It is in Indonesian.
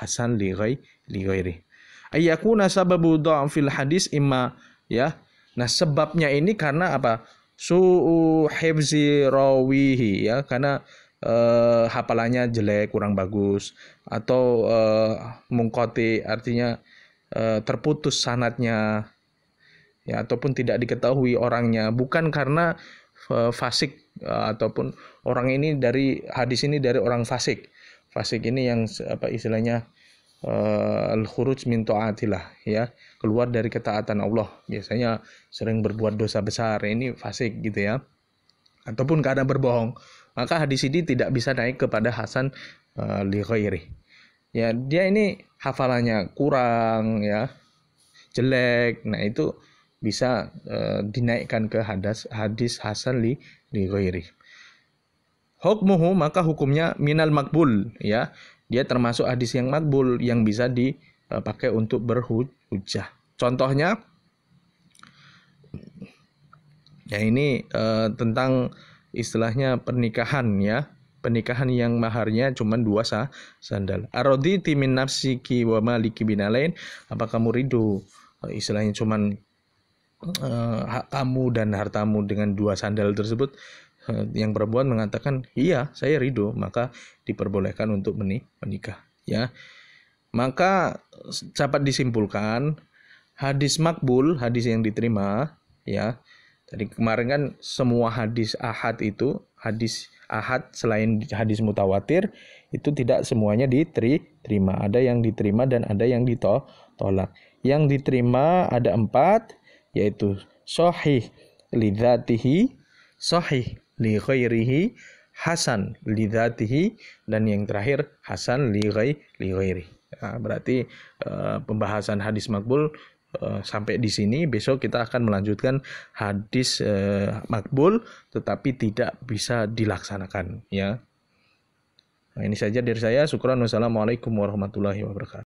hasan li ghairi li ghairi. Ayyakuna sababu fil hadis imma ya. Nah, sebabnya ini karena apa? Su'u hifzi rawihi ya, karena eh, hafalannya jelek, kurang bagus atau eh, mungkoti artinya eh, terputus sanatnya ya ataupun tidak diketahui orangnya bukan karena eh, fasik eh, ataupun orang ini dari hadis ini dari orang fasik Fasik ini yang apa istilahnya eh, al-khuruj min taatilah ya, keluar dari ketaatan Allah. Biasanya sering berbuat dosa besar, ini fasik gitu ya. Ataupun karena berbohong, maka hadis ini tidak bisa naik kepada Hasan uh, Ya, dia ini hafalannya kurang ya, jelek. Nah, itu bisa eh, dinaikkan ke hadas hadis Hasan li li hukmuhu maka hukumnya minal makbul ya. Dia termasuk hadis yang makbul yang bisa dipakai e, untuk berhujjah. Contohnya ya ini eh, tentang istilahnya pernikahan ya pernikahan yang maharnya cuma dua sah sandal. Arodi timin nafsiki wa maliki binalain. Apa kamu ridho? E, istilahnya cuma uh, e, hak kamu dan hartamu dengan dua sandal tersebut. Eh, yang perempuan mengatakan iya saya ridho maka diperbolehkan untuk menikah ya maka dapat disimpulkan hadis makbul hadis yang diterima ya tadi kemarin kan semua hadis ahad itu hadis ahad selain hadis mutawatir itu tidak semuanya diterima ada yang diterima dan ada yang ditolak yang diterima ada empat yaitu sohih lidatihi sohih li ghairihi hasan li dhatihi dan yang terakhir hasan li ghairi li ghairi. Nah, berarti uh, pembahasan hadis makbul eh, sampai di sini besok kita akan melanjutkan hadis uh, makbul tetapi tidak bisa dilaksanakan ya. Nah, ini saja dari saya. Syukran. Wassalamualaikum warahmatullahi wabarakatuh.